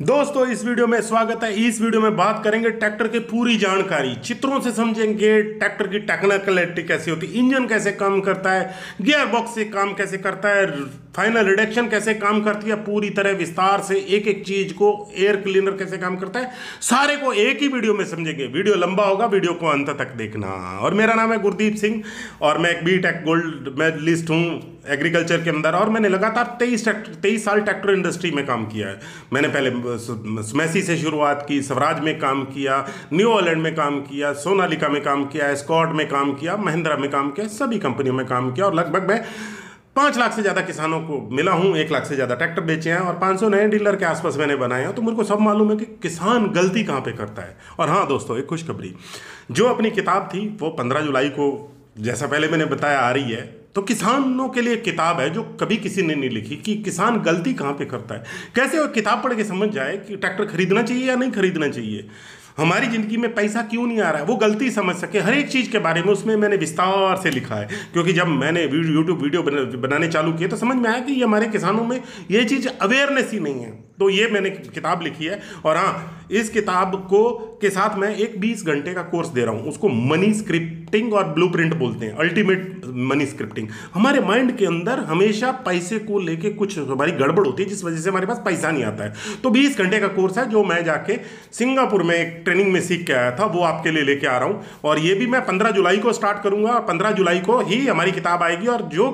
दोस्तों इस वीडियो में स्वागत है इस वीडियो में बात करेंगे ट्रैक्टर की पूरी जानकारी चित्रों से समझेंगे ट्रैक्टर की टेक्निकलिटी कैसी होती है इंजन कैसे काम करता है गियर बॉक्स से काम कैसे करता है फाइनल रिडक्शन कैसे काम करती है पूरी तरह विस्तार से एक एक चीज को एयर क्लीनर कैसे काम करता है सारे को एक ही वीडियो में समझेंगे वीडियो लंबा होगा वीडियो को अंत तक देखना और मेरा नाम है गुरदीप सिंह और मैं एक बी टेक गोल्ड मेडलिस्ट हूँ एग्रीकल्चर के अंदर और मैंने लगातार तेईस तेईस साल ट्रैक्टर इंडस्ट्री में काम किया है मैंने पहले स्मैसी से शुरुआत की स्वराज में काम किया न्यू ऑलैंड में काम किया सोनालिका में काम किया स्कॉट में काम किया महिंद्रा में काम किया सभी कंपनियों में काम किया और लगभग मैं पाँच लाख से ज़्यादा किसानों को मिला हूँ एक लाख से ज़्यादा ट्रैक्टर बेचे हैं और पाँच सौ नए डीलर के आसपास मैंने बनाए हैं तो मुझको सब मालूम है कि किसान गलती कहाँ पे करता है और हाँ दोस्तों एक खुशखबरी जो अपनी किताब थी वो पंद्रह जुलाई को जैसा पहले मैंने बताया आ रही है तो किसानों के लिए किताब है जो कभी किसी ने नहीं लिखी कि किसान गलती कहाँ पे करता है कैसे वो किताब पढ़ के समझ जाए कि ट्रैक्टर खरीदना चाहिए या नहीं खरीदना चाहिए हमारी ज़िंदगी में पैसा क्यों नहीं आ रहा है वो गलती समझ सके हर एक चीज़ के बारे में उसमें मैंने विस्तार से लिखा है क्योंकि जब मैंने यूट्यूब वीडियो बनाने चालू किए तो समझ में आया कि ये हमारे किसानों में ये चीज़ अवेयरनेस ही नहीं है तो ये मैंने किताब लिखी है और हाँ इस किताब को के साथ मैं एक 20 घंटे का कोर्स दे रहा हूँ उसको मनी स्क्रिप्टिंग और ब्लूप्रिंट बोलते हैं अल्टीमेट मनी स्क्रिप्टिंग हमारे माइंड के अंदर हमेशा पैसे को लेके कुछ हमारी गड़बड़ होती है जिस वजह से हमारे पास पैसा नहीं आता है तो बीस घंटे का कोर्स है जो मैं जाके सिंगापुर में एक ट्रेनिंग में सीख के आया था वो आपके लिए लेके आ रहा हूँ और ये भी मैं पंद्रह जुलाई को स्टार्ट करूँगा और पंद्रह जुलाई को ही हमारी किताब आएगी और जो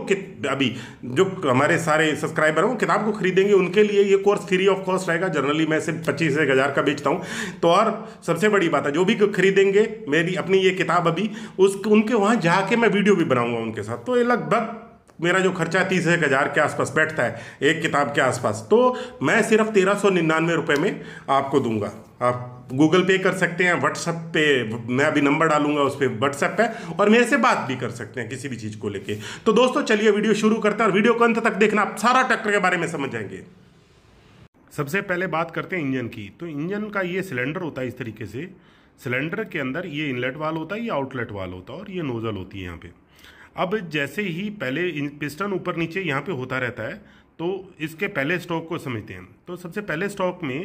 अभी जो हमारे सारे सब्सक्राइबर हैं किताब को खरीदेंगे उनके लिए ये कोर्स फ्री ऑफ कॉस्ट रहेगा जनरली मैं सिर्फ पच्चीस एक हज़ार का बेचता हूँ तो और सबसे बड़ी बात है जो भी खरीदेंगे मेरी अपनी ये किताब अभी उस उनके वहाँ जाके मैं वीडियो भी बनाऊँगा उनके साथ तो ये लगभग मेरा जो खर्चा तीस एक हज़ार के आसपास बैठता है एक किताब के आसपास तो मैं सिर्फ तेरह सौ निन्यानवे रुपये में आपको दूंगा आप गूगल पे कर सकते हैं व्हाट्सएप पे मैं अभी नंबर डालूंगा उस पर व्हाट्सएप पे और मेरे से बात भी कर सकते हैं किसी भी चीज़ को लेके तो दोस्तों चलिए वीडियो शुरू करते हैं और वीडियो को अंत तक देखना आप सारा ट्रैक्टर के बारे में समझ जाएंगे सबसे पहले बात करते हैं इंजन की तो इंजन का ये सिलेंडर होता है इस तरीके से सिलेंडर के अंदर ये इनलेट वाल होता है ये आउटलेट वाल होता है और ये नोज़ल होती है यहाँ पे अब जैसे ही पहले पिस्टन ऊपर नीचे यहाँ पे होता रहता है तो इसके पहले स्टॉक को समझते हैं तो सबसे पहले स्टॉक में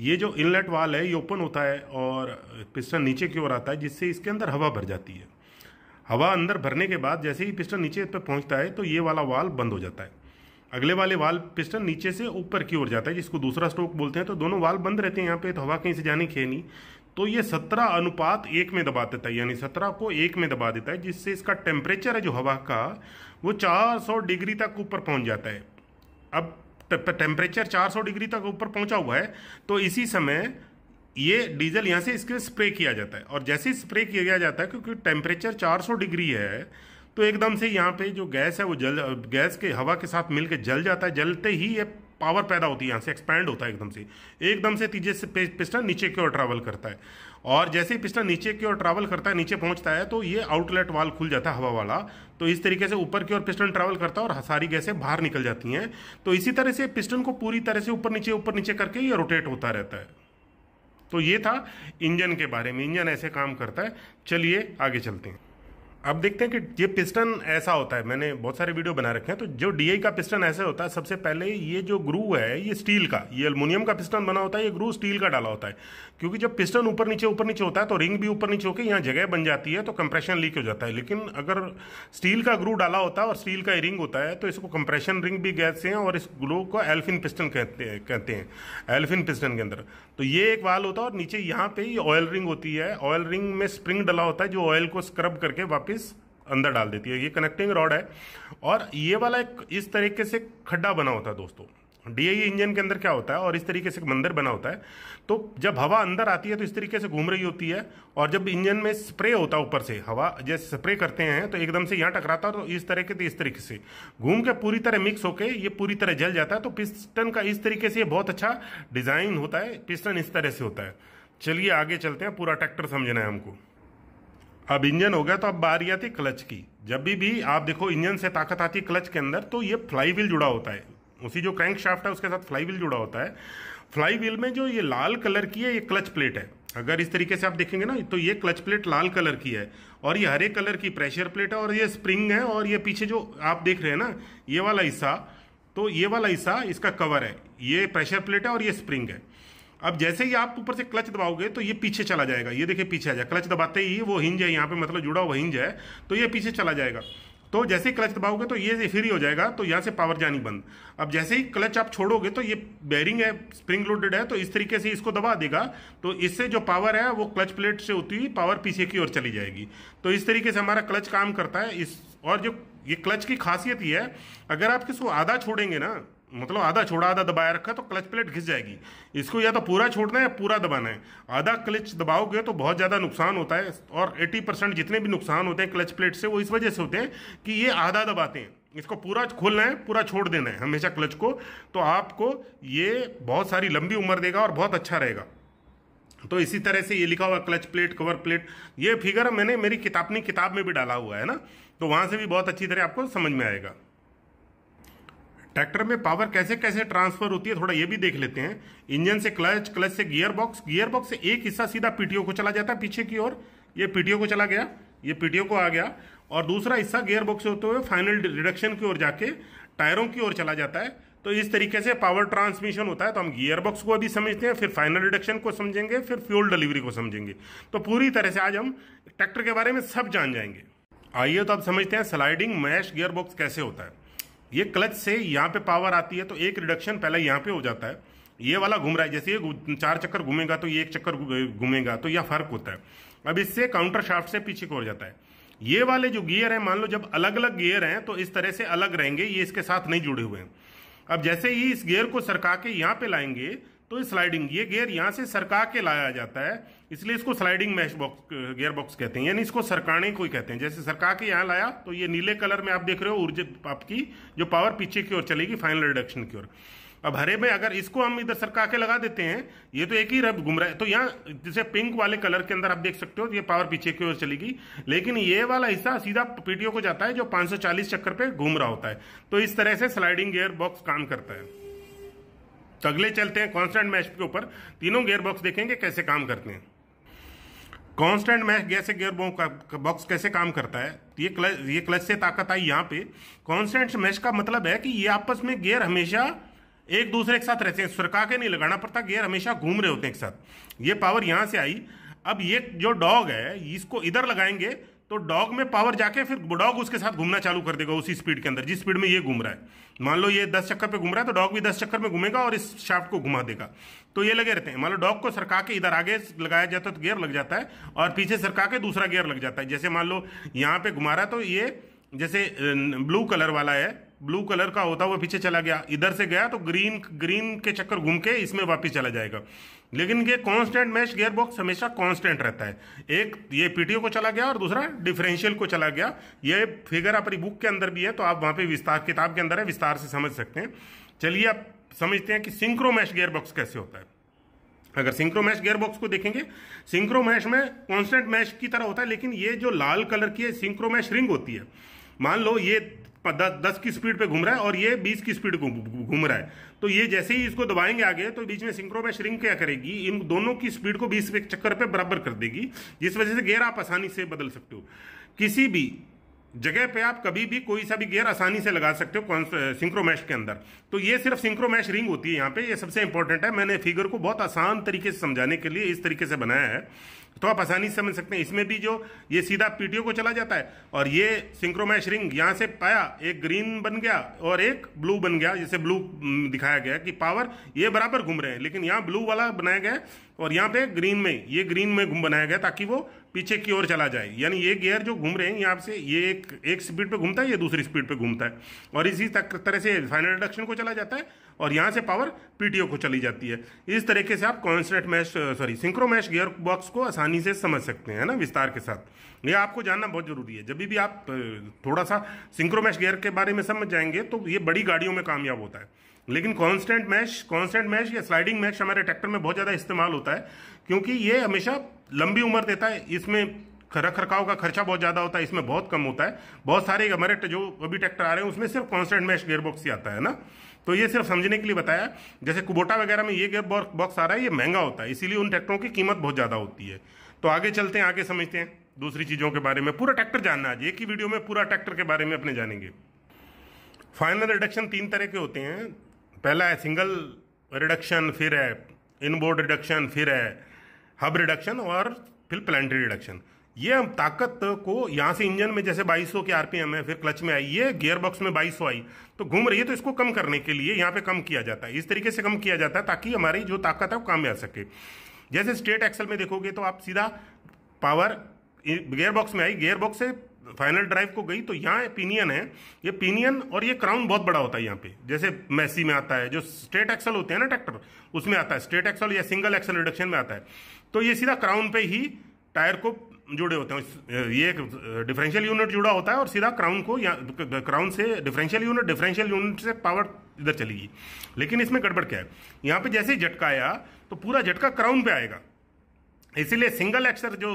ये जो इनलेट वाल है ये ओपन होता है और पिस्टन नीचे की ओर आता है जिससे इसके अंदर हवा भर जाती है हवा अंदर भरने के बाद जैसे ही पिस्टन नीचे पर पहुँचता है तो ये वाला वाल बंद हो जाता है अगले वाले वाल पिस्टन नीचे से ऊपर की ओर जाता है जिसको दूसरा स्ट्रोक बोलते हैं तो दोनों वाल बंद रहते हैं यहाँ पे तो हवा कहीं से जाने के नहीं तो ये सत्रह अनुपात एक में दबा देता है यानी सत्रह को एक में दबा देता है जिससे इसका टेम्परेचर है जो हवा का वो चार सौ डिग्री तक ऊपर पहुँच जाता है अब टेम्परेचर चार सौ डिग्री तक ऊपर पहुँचा हुआ है तो इसी समय ये डीजल यहाँ से इसके स्प्रे किया जाता है और जैसे ही स्प्रे किया जाता है क्योंकि टेम्परेचर सौ डिग्री है तो एकदम से यहाँ पे जो गैस है वो जल गैस के हवा के साथ मिलकर जल जाता है जलते ही ये पावर पैदा होती है यहाँ से एक्सपैंड होता है एकदम से एकदम से तीजे से पिस्टन नीचे की ओर ट्रैवल करता है और जैसे ही पिस्टन नीचे की ओर ट्रैवल करता है नीचे पहुंचता है तो ये आउटलेट वाल खुल जाता है हवा वाला तो इस तरीके से ऊपर की ओर पिस्टन ट्रैवल करता है और सारी गैसें बाहर निकल जाती हैं तो इसी तरह से पिस्टन को पूरी तरह से ऊपर नीचे ऊपर नीचे करके ये रोटेट होता रहता है तो ये था इंजन के बारे में इंजन ऐसे काम करता है चलिए आगे चलते हैं अब देखते हैं कि ये पिस्टन ऐसा होता है मैंने बहुत सारे वीडियो बना रखे हैं तो जो डी का पिस्टन ऐसे होता है सबसे पहले ये जो ग्रू है ये स्टील का ये अल्मोनियम का पिस्टन बना होता है ये ग्रू स्टील का डाला होता है क्योंकि जब पिस्टन ऊपर नीचे ऊपर नीचे होता है तो रिंग भी ऊपर नीचे होकर यहाँ जगह बन जाती है तो कंप्रेशन लीक हो जाता है लेकिन अगर स्टील का ग्रू डाला होता है और स्टील का रिंग होता है तो इसको कंप्रेशन रिंग भी कहते हैं और इस ग्रू को एल्फिन पिस्टन कहते हैं कहते हैं एल्फिन पिस्टन के अंदर तो ये एक वाल होता है और नीचे यहाँ पे ही ऑयल रिंग होती है ऑयल रिंग में स्प्रिंग डाला होता है जो ऑयल को स्क्रब करके वापिस चीज़ अंदर डाल देती है ये कनेक्टिंग रॉड है और ये वाला एक इस तरीके से खड्डा बना होता है दोस्तों डीआई इंजन e के अंदर क्या होता है और इस तरीके से मंदिर बना होता है तो जब हवा अंदर आती है तो इस तरीके से घूम रही होती है और जब इंजन में स्प्रे होता है ऊपर से हवा जैसे स्प्रे करते हैं तो एकदम से यहाँ टकराता है तो इस तरीके से इस तरीके से घूम के पूरी तरह मिक्स होके ये पूरी तरह जल जाता है तो पिस्टन का इस तरीके से बहुत अच्छा डिज़ाइन होता है पिस्टन इस तरह से होता है चलिए आगे चलते हैं पूरा ट्रैक्टर समझना है हमको अब इंजन हो गया तो अब बारी आती क्लच की जब भी भी आप देखो इंजन से ताकत आती है क्लच के अंदर तो ये फ्लाई व्हील जुड़ा होता है उसी जो क्रैंक शाफ्ट है उसके साथ फ्लाई व्हील जुड़ा होता है फ्लाई व्हील में जो ये लाल कलर की है ये क्लच प्लेट है अगर इस तरीके से आप देखेंगे ना तो ये क्लच प्लेट लाल कलर की है और ये हरे कलर की प्रेशर प्लेट है और ये स्प्रिंग है और ये पीछे जो आप देख रहे हैं ना ये वाला हिस्सा तो ये वाला हिस्सा इसका कवर है ये प्रेशर प्लेट है और ये स्प्रिंग है अब जैसे ही आप ऊपर से क्लच दबाओगे तो ये पीछे चला जाएगा ये देखिए पीछे आ जाए क्लच दबाते ही वो हिंज है यहाँ पे मतलब जुड़ा हुआ हिंज है तो ये पीछे चला जाएगा तो जैसे ही क्लच दबाओगे तो ये फिर ही हो जाएगा तो यहाँ से पावर जानी बंद अब जैसे ही क्लच आप छोड़ोगे तो ये बैरिंग है स्प्रिंग लोडेड है तो इस तरीके से इसको दबा देगा तो इससे जो पावर है वो क्लच प्लेट से होती हुई पावर पीछे की ओर चली जाएगी तो इस तरीके से हमारा क्लच काम करता है इस और जो ये क्लच की खासियत ही है अगर आप किसको आधा छोड़ेंगे ना मतलब आधा छोड़ा आधा दबाया रखा तो क्लच प्लेट घिस जाएगी इसको या तो पूरा छोड़ना है या पूरा दबाना है आधा क्लच दबाओगे तो बहुत ज़्यादा नुकसान होता है और 80 परसेंट जितने भी नुकसान होते हैं क्लच प्लेट से वो इस वजह से होते हैं कि ये आधा दबाते हैं इसको पूरा खोलना है पूरा छोड़ देना है हमेशा क्लच को तो आपको ये बहुत सारी लंबी उम्र देगा और बहुत अच्छा रहेगा तो इसी तरह से ये लिखा हुआ क्लच प्लेट कवर प्लेट ये फिगर मैंने मेरी किताबनी किताब में भी डाला हुआ है ना तो वहाँ से भी बहुत अच्छी तरह आपको समझ में आएगा ट्रैक्टर में पावर कैसे कैसे ट्रांसफर होती है थोड़ा ये भी देख लेते हैं इंजन से क्लच क्लच से गियर बॉक्स गियर बॉक्स से एक हिस्सा सीधा पीटीओ को चला जाता है पीछे की ओर ये पीटीओ को चला गया ये पीटीओ को आ गया और दूसरा हिस्सा गियर बॉक्स से होते हुए फाइनल रिडक्शन की ओर जाके टायरों की ओर चला जाता है तो इस तरीके से पावर ट्रांसमिशन होता है तो हम गियर बॉक्स को भी समझते हैं फिर फाइनल रिडक्शन को समझेंगे फिर फ्यूल डिलीवरी को समझेंगे तो पूरी तरह से आज हम ट्रैक्टर के बारे में सब जान जाएंगे आइए तो अब समझते हैं स्लाइडिंग मैश गियर बॉक्स कैसे होता है ये क्लच से यहाँ पे पावर आती है तो एक रिडक्शन पहले यहाँ पे हो जाता है ये वाला घूम रहा है जैसे ये चार चक्कर घूमेगा तो ये एक चक्कर घूमेगा तो यह फर्क होता है अब इससे काउंटर शाफ्ट से पीछे को जाता है ये वाले जो गियर है मान लो जब अलग अलग गियर हैं तो इस तरह से अलग रहेंगे ये इसके साथ नहीं जुड़े हुए हैं अब जैसे ही इस गियर को सरका के यहाँ पे लाएंगे तो ये स्लाइडिंग ये गियर यहाँ से सरका के लाया जाता है इसलिए इसको sliding mesh box gear box कहते हैं यानी इसको सरकाने को ही कहते हैं जैसे सरका के यहाँ लाया तो ये नीले कलर में आप देख रहे हो ऊर्जा आपकी जो पावर पीछे की ओर चलेगी फाइनल रिडक्शन की ओर अब हरे में अगर इसको हम इधर सरका के लगा देते हैं ये तो एक ही रब घूम रहा है तो यहाँ जैसे पिंक वाले कलर के अंदर आप देख सकते हो ये पावर पीछे की ओर चलेगी लेकिन ये वाला हिस्सा सीधा पीटीओ को जाता है जो 540 चक्कर पे घूम रहा होता है तो इस तरह से स्लाइडिंग गियर बॉक्स काम करता है तो अगले चलते हैं कॉन्स्टेंट मैश के ऊपर तीनों गेयर बॉक्स देखेंगे कैसे काम करते हैं कांस्टेंट मैश जैसे गेयर बॉक्स कैसे काम करता है ये क्लच ये क्लच से ताकत आई यहाँ पे कांस्टेंट मैश का मतलब है कि ये आपस में गेयर हमेशा एक दूसरे के साथ रहते हैं सुरका के नहीं लगाना पड़ता गेयर हमेशा घूम रहे होते हैं एक साथ ये पावर यहाँ से आई अब ये जो डॉग है इसको इधर लगाएंगे तो डॉग में पावर जाके फिर डॉग उसके साथ घूमना चालू कर देगा उसी स्पीड के अंदर जिस स्पीड में ये घूम रहा है मान लो ये दस चक्कर पे घूम रहा है तो डॉग भी दस चक्कर में घूमेगा और इस शाफ्ट को घुमा देगा तो ये लगे रहते हैं मान लो डॉग को सरका के इधर आगे लगाया जाता है तो गेयर लग जाता है और पीछे सरका के दूसरा गेयर लग जाता है जैसे मान लो यहाँ पे घुमा रहा है तो ये जैसे ब्लू कलर वाला है ब्लू कलर का होता हुआ पीछे चला गया इधर से गया तो ग्रीन ग्रीन के चक्कर घूम के इसमें वापस चला जाएगा लेकिन ये कांस्टेंट मैश गियर बॉक्स हमेशा कांस्टेंट रहता है एक ये पीटीओ को चला गया और दूसरा डिफरेंशियल को चला गया ये फिगर अपनी बुक के अंदर भी है तो आप वहाँ पे विस्तार किताब के अंदर है विस्तार से समझ सकते हैं चलिए आप समझते हैं कि सिंक्रो मैश गियर बॉक्स कैसे होता है अगर सिंक्रो मैश गियर बॉक्स को देखेंगे सिंक्रो मैश में कॉन्स्टेंट मैश की तरह होता है लेकिन ये जो लाल कलर की है सिंक्रो मैश रिंग होती है मान लो ये दस की स्पीड पे घूम रहा है और ये बीस की स्पीड घूम रहा है तो ये जैसे ही इसको दबाएंगे आगे तो बीच में सिंक्रो में श्रिंक क्या करेगी इन दोनों की स्पीड को बीस चक्कर पे बराबर कर देगी जिस वजह से गेयर आप आसानी से बदल सकते हो किसी भी जगह पे आप कभी भी कोई सा भी गियर आसानी से लगा सकते हो सिंक्रोमैश के अंदर तो ये सिर्फ सिंक्रोमैश रिंग होती है यहाँ पे ये सबसे इंपॉर्टेंट है मैंने फिगर को बहुत आसान तरीके से समझाने के लिए इस तरीके से बनाया है तो आप आसानी से समझ सकते हैं इसमें भी जो ये सीधा पीटीओ को चला जाता है और ये सिंक्रोमैश रिंग यहाँ से पाया एक ग्रीन बन गया और एक ब्लू बन गया जैसे ब्लू दिखाया गया कि पावर ये बराबर घूम रहे हैं लेकिन यहाँ ब्लू वाला बनाया गया और यहाँ पे ग्रीन में ये ग्रीन में घूम बनाया गया ताकि वो पीछे की ओर चला जाए यानी ये गियर जो घूम रहे हैं यहाँ से ये एक एक स्पीड पे घूमता है ये दूसरी स्पीड पे घूमता है और इसी तक तरह से फाइनल रिडक्शन को चला जाता है और यहाँ से पावर पीटीओ को चली जाती है इस तरीके से आप constant mesh sorry synchro mesh gear box को आसानी से समझ सकते हैं ना विस्तार के साथ ये आपको जानना बहुत जरूरी है जब भी आप थोड़ा सा सिंक्रोमैश गेयर गियर के बारे में समझ जाएंगे तो ये बड़ी गाड़ियों में कामयाब होता है लेकिन कांस्टेंट मैश कांस्टेंट मैश या स्लाइडिंग मैश हमारे ट्रैक्टर में बहुत ज़्यादा इस्तेमाल होता है क्योंकि ये हमेशा लंबी उम्र देता है इसमें रख रखाव का खर्चा बहुत ज़्यादा होता है इसमें बहुत कम होता है बहुत सारे हमारे जो अभी ट्रैक्टर आ रहे हैं उसमें सिर्फ कॉन्स्टेंट मैश गेयरबॉक्स ही आता है ना तो ये सिर्फ समझने के लिए बताया जैसे कुबोटा वगैरह में ये गेयर बॉक्स आ रहा है ये महंगा होता है इसीलिए उन ट्रैक्टरों की कीमत बहुत ज़्यादा होती है तो आगे चलते हैं आगे समझते हैं दूसरी चीज़ों के बारे में पूरा ट्रैक्टर जानना आज एक ही वीडियो में पूरा ट्रैक्टर के बारे में अपने जानेंगे फाइनल रिडक्शन तीन तरह के होते हैं पहला है सिंगल रिडक्शन फिर है इनबोर्ड रिडक्शन फिर है हब रिडक्शन और फिर प्लानिटरी रिडक्शन ये हम ताकत को यहाँ से इंजन में जैसे 2200 के आरपीएम है फिर क्लच में आई ये गियर बॉक्स में 2200 आई तो घूम रही है तो इसको कम करने के लिए यहाँ पे कम किया जाता है इस तरीके से कम किया जाता है ताकि हमारी जो ताकत है वो काम में आ सके जैसे स्टेट एक्सल में देखोगे तो आप सीधा पावर गेयरबॉक्स में आई गेयरबॉक्स से फाइनल ड्राइव को गई तो यहाँ पिनियन है ये पिनियन और ये क्राउन बहुत बड़ा होता है यहाँ पे जैसे मैसी में आता है जो स्ट्रेट एक्सल होते हैं ना ट्रैक्टर उसमें आता है स्ट्रेट एक्सल या सिंगल एक्सल रिडक्शन में आता है तो ये सीधा क्राउन पे ही टायर को जुड़े होते हैं ये एक डिफरेंशियल यूनिट जुड़ा होता है और सीधा क्राउन को या क्राउन से डिफरेंशियल यूनिट डिफरेंशियल यूनिट से पावर इधर चलेगी लेकिन इसमें गड़बड़ क्या है यहाँ पे जैसे ही झटका आया तो पूरा झटका क्राउन पे आएगा इसीलिए सिंगल एक्सर जो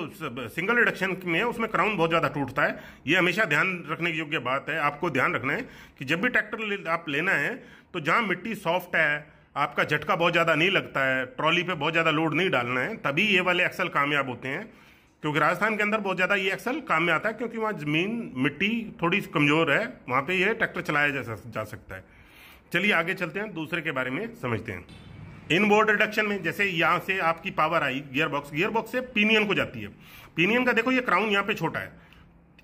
सिंगल रिडक्शन में है उसमें क्राउन बहुत ज़्यादा टूटता है ये हमेशा ध्यान रखने की योग्य बात है आपको ध्यान रखना है कि जब भी ट्रैक्टर ले, आप लेना है तो जहां मिट्टी सॉफ्ट है आपका झटका बहुत ज़्यादा नहीं लगता है ट्रॉली पे बहुत ज़्यादा लोड नहीं डालना है तभी ये वाले एक्सल कामयाब होते हैं क्योंकि राजस्थान के अंदर बहुत ज़्यादा ये एक्सल काम में आता है क्योंकि वहाँ ज़मीन मिट्टी थोड़ी कमज़ोर है वहां पर यह ट्रैक्टर चलाया जा सकता है चलिए आगे चलते हैं दूसरे के बारे में समझते हैं इन बोर्ड रिडक्शन में जैसे यहां से आपकी पावर आई गियर बॉक्स गियर बॉक्स से पिनियन को जाती है पिनियन का देखो ये क्राउन यहाँ पे छोटा है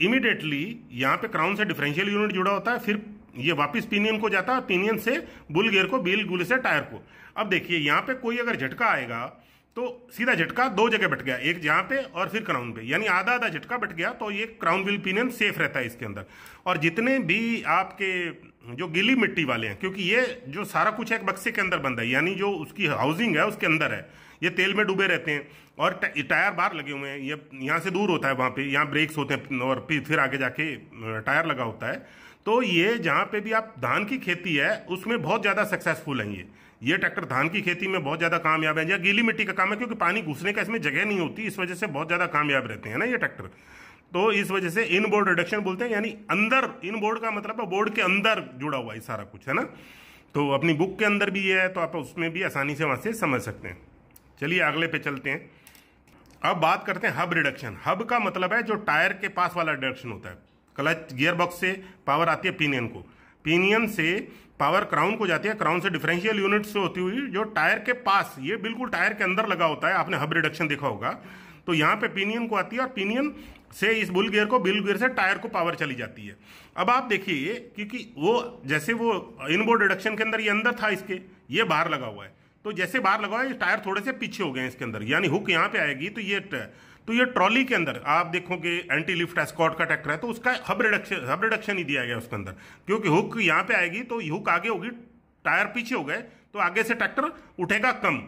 इमीडिएटली यहाँ पे क्राउन से डिफरेंशियल यूनिट जुड़ा होता है फिर ये वापस पिनियन को जाता है पिनियन से बुल गियर को बिल गुल से टायर को अब देखिए यहाँ पे कोई अगर झटका आएगा तो सीधा झटका दो जगह बट गया एक जहां पे और फिर क्राउन पे यानी आधा आधा झटका बट गया तो ये क्राउन व्हील पिनियन सेफ रहता है इसके अंदर और जितने भी आपके जो गीली मिट्टी वाले हैं क्योंकि ये जो सारा कुछ एक बक्से के अंदर बंद है यानी जो उसकी हाउसिंग है उसके अंदर है ये तेल में डूबे रहते हैं और टायर बाहर लगे हुए हैं ये यहाँ से दूर होता है वहाँ पे यहाँ ब्रेक्स होते हैं और फिर आगे जाके टायर लगा होता है तो ये जहाँ पे भी आप धान की खेती है उसमें बहुत ज़्यादा सक्सेसफुल हैं ये ये ट्रैक्टर धान की खेती में बहुत ज़्यादा कामयाब है या गीली मिट्टी का काम है क्योंकि पानी घुसने का इसमें जगह नहीं होती इस वजह से बहुत ज़्यादा कामयाब रहते हैं ना ये ट्रैक्टर तो इस वजह से इन बोर्ड रिडक्शन बोलते हैं यानी अंदर इन बोर्ड का मतलब बोर्ड के अंदर जुड़ा हुआ है सारा कुछ है ना तो अपनी बुक के अंदर भी ये है तो आप उसमें भी आसानी से वहाँ से समझ सकते हैं चलिए अगले पे चलते हैं अब बात करते हैं हब रिडक्शन हब का मतलब है जो टायर के पास वाला रिडक्शन होता है क्लच गियर बॉक्स से पावर आती है पीनियन को पीनियन से पावर क्राउन को जाती है क्राउन से डिफरेंशियल यूनिट से होती हुई जो टायर के पास ये बिल्कुल टायर के अंदर लगा होता है आपने हब रिडक्शन देखा होगा तो यहाँ पे पिनियन को आती है और पिनियन से इस बुल गियर को बिल गियर से टायर को पावर चली जाती है अब आप देखिए क्योंकि वो जैसे वो इनबोर्ड रिडक्शन के अंदर ये अंदर था इसके ये बाहर लगा हुआ है तो जैसे बाहर लगा हुआ है टायर थोड़े से पीछे हो गए इसके अंदर यानी हुक यहाँ पे आएगी तो ये तो ये ट्रॉली के अंदर आप देखोगे एंटी लिफ्ट एस्कॉट का ट्रैक्टर है तो उसका हब रिडक्शन हब रिडक्शन ही दिया गया उसके अंदर क्योंकि हुक यहाँ पे आएगी तो हुक आगे होगी टायर पीछे हो गए तो आगे से ट्रैक्टर उठेगा कम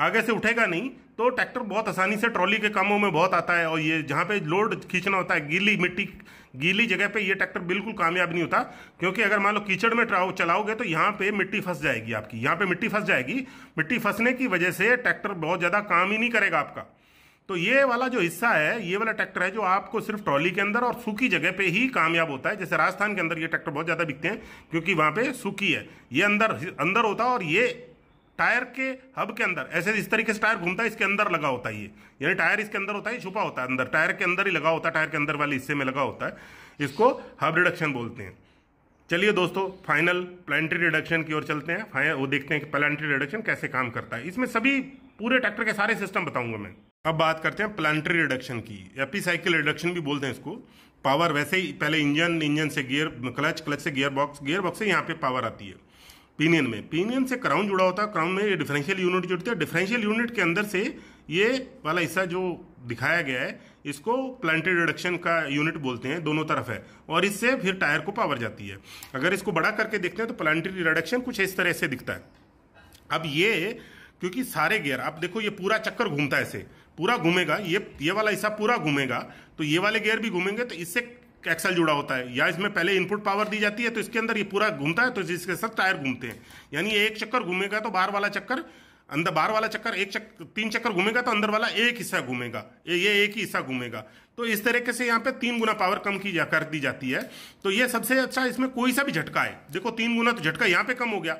आगे से उठेगा नहीं तो ट्रैक्टर बहुत आसानी से ट्रॉली के कामों में बहुत आता है और ये जहाँ पे लोड खींचना होता है गीली मिट्टी गीली जगह पे ये ट्रैक्टर बिल्कुल कामयाब नहीं होता क्योंकि अगर मान लो कीचड़ में चलाओगे तो यहाँ पे मिट्टी फंस जाएगी आपकी यहाँ पे मिट्टी फंस जाएगी मिट्टी फंसने की वजह से ट्रैक्टर बहुत ज़्यादा काम ही नहीं करेगा आपका तो ये वाला जो हिस्सा है ये वाला ट्रैक्टर है जो आपको सिर्फ ट्रॉली के अंदर और सूखी जगह पे ही कामयाब होता है जैसे राजस्थान के अंदर ये ट्रैक्टर बहुत ज़्यादा बिकते हैं क्योंकि वहाँ पे सूखी है ये अंदर अंदर होता है और ये टायर के हब के अंदर ऐसे इस तरीके से टायर घूमता है इसके अंदर लगा होता है ये यानी टायर इसके अंदर होता है छुपा होता है अंदर टायर के अंदर ही लगा होता है टायर के अंदर वाले हिस्से में लगा होता है इसको हब रिडक्शन बोलते हैं चलिए दोस्तों फाइनल प्लानिटरी रिडक्शन की ओर चलते हैं वो देखते हैं कि प्लानिटरी रिडक्शन कैसे काम करता है इसमें सभी पूरे ट्रैक्टर के सारे सिस्टम बताऊंगा मैं अब बात करते हैं प्लान्ट्री रिडक्शन की एपी साइकिल रिडक्शन भी बोलते हैं इसको पावर वैसे ही पहले इंजन इंजन से गियर क्लच क्लच से गियर बॉक्स गियर बॉक्स से यहाँ पे पावर आती है पीनियन में पीनियन से क्राउन जुड़ा होता है क्राउन में ये डिफरेंशियल यूनिट जुड़ती है डिफरेंशियल यूनिट के अंदर से ये वाला हिस्सा जो दिखाया गया है इसको प्लांटेड रिडक्शन का यूनिट बोलते हैं दोनों तरफ है और इससे फिर टायर को पावर जाती है अगर इसको बड़ा करके देखते हैं तो प्लांटेड रिडक्शन कुछ इस तरह से दिखता है अब ये क्योंकि सारे गियर आप देखो ये पूरा चक्कर घूमता है ऐसे पूरा घूमेगा ये ये वाला हिस्सा पूरा घूमेगा तो ये वाले गियर भी घूमेंगे तो इससे एक्सल जुड़ा होता है या इसमें पहले इनपुट पावर दी जाती है तो इसके अंदर ये पूरा घूमता है तो जिसके साथ टायर घूमते हैं यानी एक चक्कर घूमेगा तो बाहर वाला चक्कर अंदर बाहर वाला चक्कर एक चक्कर तीन चक्कर घूमेगा तो अंदर वाला एक हिस्सा घूमेगा ये एक ही हिस्सा घूमेगा तो इस तरीके से यहाँ पे तीन गुना पावर कम की जा कर दी जाती है तो ये सबसे अच्छा इसमें कोई सा भी झटका है देखो तीन गुना तो झटका यहाँ पे कम हो गया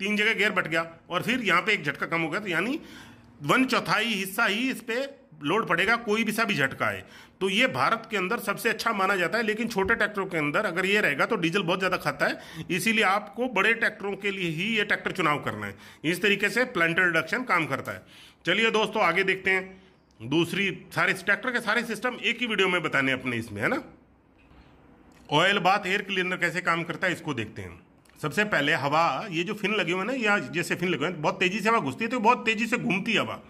तीन जगह गेयर बट गया और फिर यहाँ पे एक झटका कम हो गया तो यानी वन चौथाई हिस्सा ही इस पर लोड पड़ेगा कोई भी सा भी झटका है तो ये भारत के अंदर सबसे अच्छा माना जाता है लेकिन छोटे ट्रैक्टरों के अंदर अगर ये रहेगा तो डीजल बहुत ज़्यादा खाता है इसीलिए आपको बड़े ट्रैक्टरों के लिए ही ये ट्रैक्टर चुनाव करना है इस तरीके से प्लांटर रिडक्शन काम करता है चलिए दोस्तों आगे देखते हैं दूसरी सारे ट्रैक्टर के सारे सिस्टम एक ही वीडियो में बताने अपने इसमें है ना ऑयल बात एयर क्लीनर कैसे काम करता है इसको देखते हैं सबसे पहले हवा ये जो फिन लगे हुए हैं ना या जैसे फिन लगे हुए हैं बहुत तेज़ी से हवा घुसती है तो बहुत तेज़ी से घूमती है हवा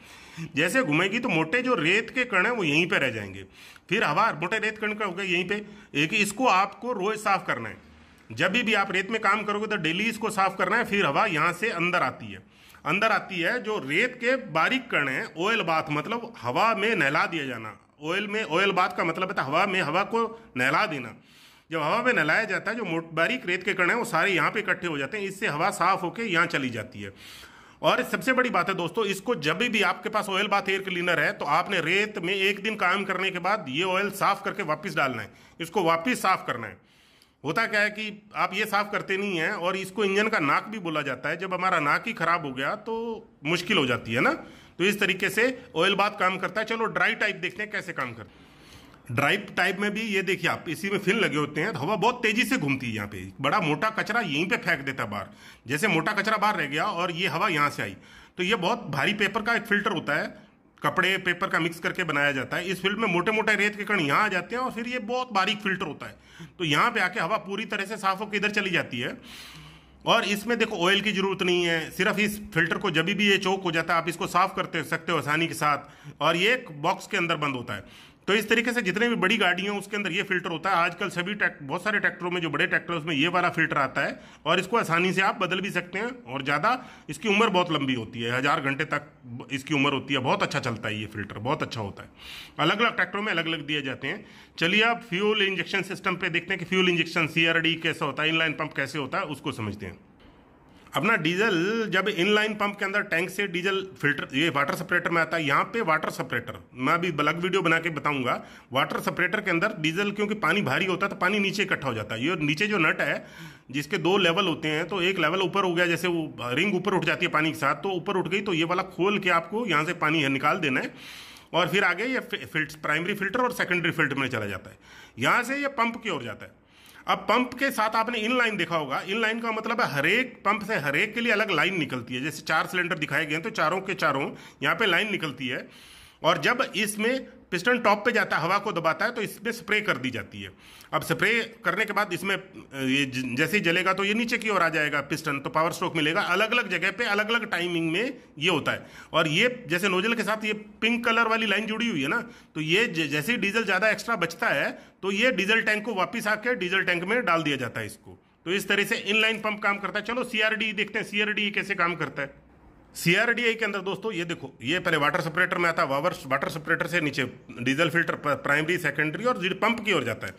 जैसे घूमेगी तो मोटे जो रेत के कण है वो यहीं पे रह जाएंगे फिर हवा मोटे रेत कण का होगा यहीं पे एक इसको आपको रोज साफ करना है जब भी आप रेत में काम करोगे तो डेली इसको साफ करना है फिर हवा यहाँ से अंदर आती है अंदर आती है जो रेत के बारीक कण है ऑयल बाथ मतलब हवा में नहला दिया जाना ऑयल में ऑयल बाथ का मतलब है हवा में हवा को नहला देना जब हवा में नहलाया जाता है जो बारीक रेत के कण है वो सारे यहाँ पे इकट्ठे हो जाते हैं इससे हवा साफ होकर यहाँ चली जाती है और सबसे बड़ी बात है दोस्तों इसको जब भी आपके पास ऑयल बाथ एयर क्लीनर है तो आपने रेत में एक दिन काम करने के बाद ये ऑयल साफ करके वापस डालना है इसको वापस साफ करना है होता क्या है कि आप ये साफ करते नहीं हैं और इसको इंजन का नाक भी बोला जाता है जब हमारा नाक ही खराब हो गया तो मुश्किल हो जाती है ना तो इस तरीके से ऑयल बात काम करता है चलो ड्राई टाइप देखते हैं कैसे काम करते हैं ड्राइव टाइप में भी ये देखिए आप इसी में फिन लगे होते हैं तो हवा बहुत तेजी से घूमती है यहाँ पे बड़ा मोटा कचरा यहीं पे फेंक देता बाहर जैसे मोटा कचरा बाहर रह गया और ये हवा यहाँ से आई तो ये बहुत भारी पेपर का एक फिल्टर होता है कपड़े पेपर का मिक्स करके बनाया जाता है इस फिल्ड में मोटे मोटे रेत के कण यहाँ आ जाते हैं और फिर ये बहुत बारीक फिल्टर होता है तो यहाँ पे आके हवा पूरी तरह से साफ होकर इधर चली जाती है और इसमें देखो ऑयल की ज़रूरत नहीं है सिर्फ इस फिल्टर को जब भी ये चौक हो जाता है आप इसको साफ करते सकते हो आसानी के साथ और ये बॉक्स के अंदर बंद होता है तो इस तरीके से जितने भी बड़ी गाड़ियाँ उसके अंदर ये फिल्टर होता है आजकल सभी बहुत सारे ट्रैक्टरों में जो बड़े ट्रैक्टर उसमें ये वाला फिल्टर आता है और इसको आसानी से आप बदल भी सकते हैं और ज़्यादा इसकी उम्र बहुत लंबी होती है हज़ार घंटे तक इसकी उम्र होती है बहुत अच्छा चलता है ये फिल्टर बहुत अच्छा होता है अलग अलग ट्रैक्टरों में अलग अलग दिए जाते हैं चलिए आप फ्यूल इंजेक्शन सिस्टम पर देखते हैं कि फ्यूल इंजेक्शन सी कैसा होता है इनलाइन पंप कैसे होता है उसको समझते हैं अपना डीजल जब इनलाइन पंप के अंदर टैंक से डीजल फिल्टर ये वाटर सेपरेटर में आता है यहाँ पे वाटर सेपरेटर मैं अभी अलग वीडियो बना के बताऊंगा वाटर सेपरेटर के अंदर डीजल क्योंकि पानी भारी होता है तो पानी नीचे इकट्ठा हो जाता है ये नीचे जो नट है जिसके दो लेवल होते हैं तो एक लेवल ऊपर हो गया जैसे वो रिंग ऊपर उठ जाती है पानी के साथ तो ऊपर उठ गई तो ये वाला खोल के आपको यहाँ से पानी निकाल देना है और फिर आगे ये फिल्ट प्राइमरी फिल्टर और सेकेंडरी फिल्टर में चला जाता है यहाँ से ये पंप की ओर जाता है अब पंप के साथ आपने इन लाइन देखा होगा इन लाइन का मतलब है हरेक पंप से हरेक के लिए अलग लाइन निकलती है जैसे चार सिलेंडर दिखाए गए हैं तो चारों के चारों यहाँ पे लाइन निकलती है और जब इसमें पिस्टन टॉप पे जाता है हवा को दबाता है तो इसमें स्प्रे कर दी जाती है अब स्प्रे करने के बाद इसमें ये जैसे ही जलेगा तो ये नीचे की ओर आ जाएगा पिस्टन तो पावर स्ट्रोक मिलेगा अलग अलग जगह पे अलग अलग टाइमिंग में ये होता है और ये जैसे नोजल के साथ ये पिंक कलर वाली लाइन जुड़ी हुई है ना तो ये जैसे ही डीजल ज़्यादा एक्स्ट्रा बचता है तो ये डीजल टैंक को वापिस आके डीजल टैंक में डाल दिया जाता है इसको तो इस तरह से इनलाइन पंप काम करता है चलो सीआरडी देखते हैं सीआरडी कैसे काम करता है सीआरडीआई के अंदर दोस्तों ये देखो ये पहले वाटर सेपरेटर में आता वावर वाटर सेपरेटर से नीचे डीजल फिल्टर प्राइमरी सेकेंडरी और पंप की ओर जाता है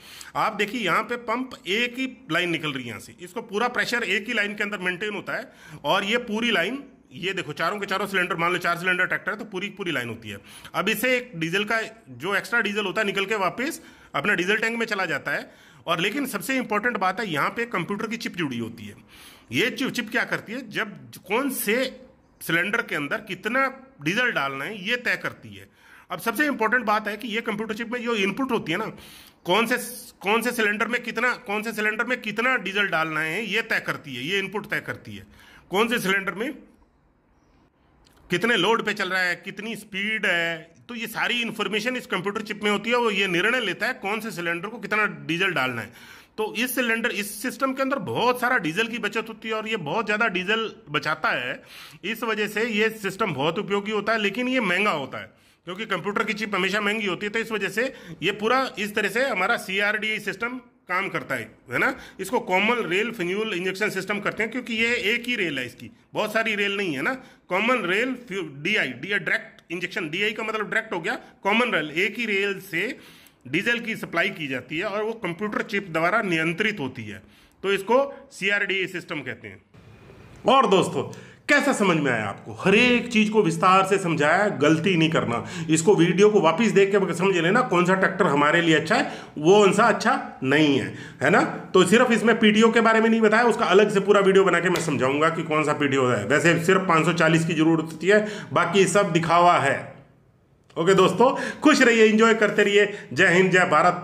आप देखिए यहाँ पे पंप एक ही लाइन निकल रही है यहाँ से इसको पूरा प्रेशर एक ही लाइन के अंदर मेंटेन होता है और ये पूरी लाइन ये देखो चारों के चारों सिलेंडर मान लो चार सिलेंडर ट्रैक्टर है तो पूरी पूरी लाइन होती है अब इसे एक डीजल का जो एक्स्ट्रा डीजल होता है निकल के वापस अपना डीजल टैंक में चला जाता है और लेकिन सबसे इंपॉर्टेंट बात है यहाँ पे कंप्यूटर की चिप जुड़ी होती है ये चिप चिप क्या करती है जब कौन से सिलेंडर के अंदर कितना डीजल डालना है ये तय करती है अब सबसे इंपॉर्टेंट बात है कि ये कंप्यूटर चिप में जो इनपुट होती है ना कौन से कौन से सिलेंडर में कितना कौन से सिलेंडर में कितना डीजल डालना है ये तय करती है ये इनपुट तय करती है कौन से सिलेंडर में कितने लोड पे चल रहा है कितनी स्पीड है तो ये सारी इंफॉर्मेशन इस कंप्यूटर चिप में होती है वो ये निर्णय लेता है कौन से सिलेंडर को कितना डीजल डालना है तो इस सिलेंडर इस सिस्टम के अंदर बहुत सारा डीजल की बचत होती है और ये बहुत ज़्यादा डीजल बचाता है इस वजह से ये सिस्टम बहुत उपयोगी होता है लेकिन ये महंगा होता है क्योंकि कंप्यूटर की चिप हमेशा महंगी होती है तो इस वजह से ये पूरा इस तरह से हमारा सी सिस्टम काम करता है है ना इसको common rail fuel injection system करते हैं क्योंकि ये एक ही रेल है इसकी बहुत सारी रेल नहीं है ना common rail D I D direct injection D I का मतलब डायरेक्ट हो गया कॉमन रेल एक ही रेल से डीजल की सप्लाई की जाती है और वो कंप्यूटर चिप द्वारा नियंत्रित होती है तो इसको सी सिस्टम कहते हैं और दोस्तों कैसा समझ में आया आपको हर एक चीज़ को विस्तार से समझाया गलती नहीं करना इसको वीडियो को वापस देख के समझ लेना कौन सा ट्रैक्टर हमारे लिए अच्छा है वो कौन सा अच्छा नहीं है है ना तो सिर्फ इसमें पीडीओ के बारे में नहीं बताया उसका अलग से पूरा वीडियो बना के मैं समझाऊंगा कि कौन सा पीडीओ है वैसे सिर्फ पांच की जरूरत होती है बाकी सब दिखावा है ओके दोस्तों खुश रहिए इंजॉय करते रहिए जय हिंद जय भारत